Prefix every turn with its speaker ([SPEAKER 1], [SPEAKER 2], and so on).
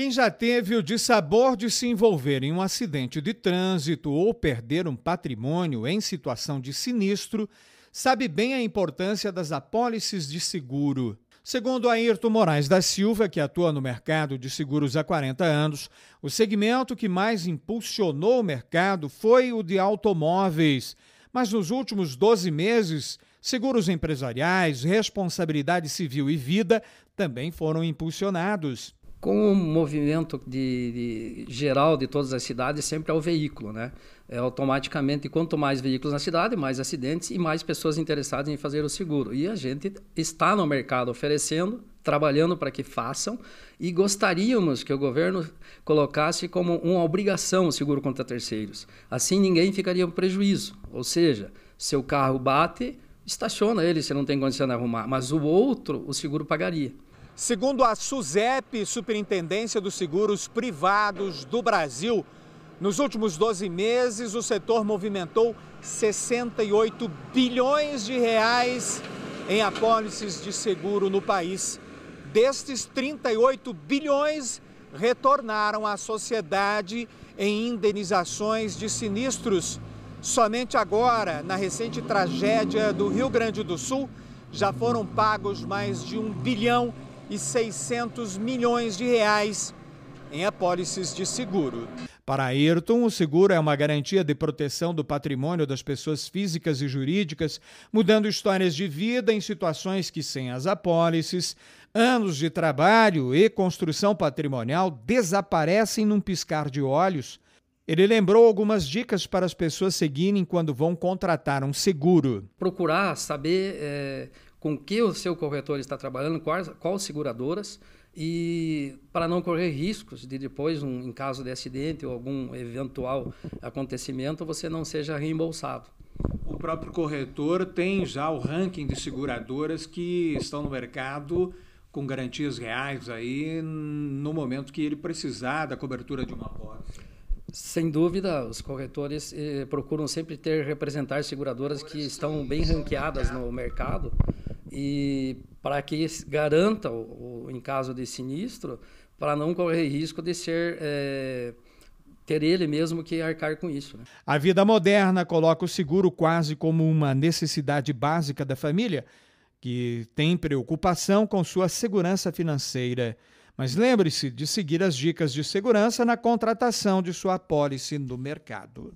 [SPEAKER 1] Quem já teve o dissabor de se envolver em um acidente de trânsito ou perder um patrimônio em situação de sinistro, sabe bem a importância das apólices de seguro. Segundo Ayrton Moraes da Silva, que atua no mercado de seguros há 40 anos, o segmento que mais impulsionou o mercado foi o de automóveis. Mas nos últimos 12 meses, seguros empresariais,
[SPEAKER 2] responsabilidade civil e vida também foram impulsionados com o movimento de, de, geral de todas as cidades, sempre é o veículo, né? É, automaticamente, quanto mais veículos na cidade, mais acidentes e mais pessoas interessadas em fazer o seguro. E a gente está no mercado oferecendo, trabalhando para que façam e gostaríamos que o governo colocasse como uma obrigação o seguro contra terceiros. Assim, ninguém ficaria em prejuízo. Ou seja, seu carro bate, estaciona ele se não tem condição de arrumar, mas o outro, o seguro pagaria. Segundo a SUSEP, Superintendência
[SPEAKER 1] dos Seguros Privados do Brasil, nos últimos 12 meses o setor movimentou 68 bilhões de reais em apólices de seguro no país. Destes, 38 bilhões retornaram à sociedade em indenizações de sinistros. Somente agora, na recente tragédia do Rio Grande do Sul, já foram pagos mais de um bilhão e 600 milhões de reais em apólices de seguro. Para Ayrton, o seguro é uma garantia de proteção do patrimônio das pessoas físicas e jurídicas, mudando histórias de vida em situações que, sem as apólices, anos de trabalho e construção patrimonial desaparecem num piscar de olhos. Ele lembrou algumas dicas para as pessoas seguirem quando vão contratar um seguro.
[SPEAKER 2] Procurar saber é, com que o seu corretor está trabalhando, quais, quais seguradoras, e para não correr riscos de depois, um, em caso de acidente ou algum eventual acontecimento, você não seja reembolsado. O próprio corretor tem já o ranking de seguradoras
[SPEAKER 1] que estão no mercado com garantias reais aí no momento que ele precisar da cobertura de uma pólice.
[SPEAKER 2] Sem dúvida, os corretores eh, procuram sempre ter representar seguradoras que estão bem ranqueadas no mercado e para que garanta, o, o, em caso de sinistro, para não correr risco de ser é, ter ele mesmo que arcar com isso. Né?
[SPEAKER 1] A vida moderna coloca o seguro quase como uma necessidade básica da família, que tem preocupação com sua segurança financeira. Mas lembre-se de seguir as dicas de segurança na contratação de sua apólice no mercado.